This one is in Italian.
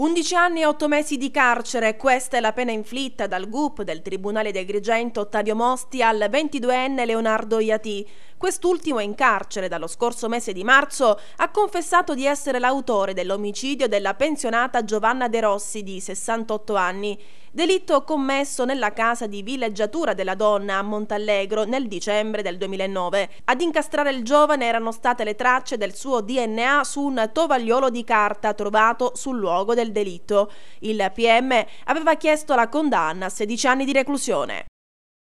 11 anni e 8 mesi di carcere, questa è la pena inflitta dal GUP del Tribunale di Agrigento Ottavio Mosti al 22enne Leonardo Iati. Quest'ultimo in carcere dallo scorso mese di marzo ha confessato di essere l'autore dell'omicidio della pensionata Giovanna De Rossi di 68 anni. Delitto commesso nella casa di villeggiatura della donna a Montallegro nel dicembre del 2009. Ad incastrare il giovane erano state le tracce del suo DNA su un tovagliolo di carta trovato sul luogo del delitto. Il PM aveva chiesto la condanna a 16 anni di reclusione.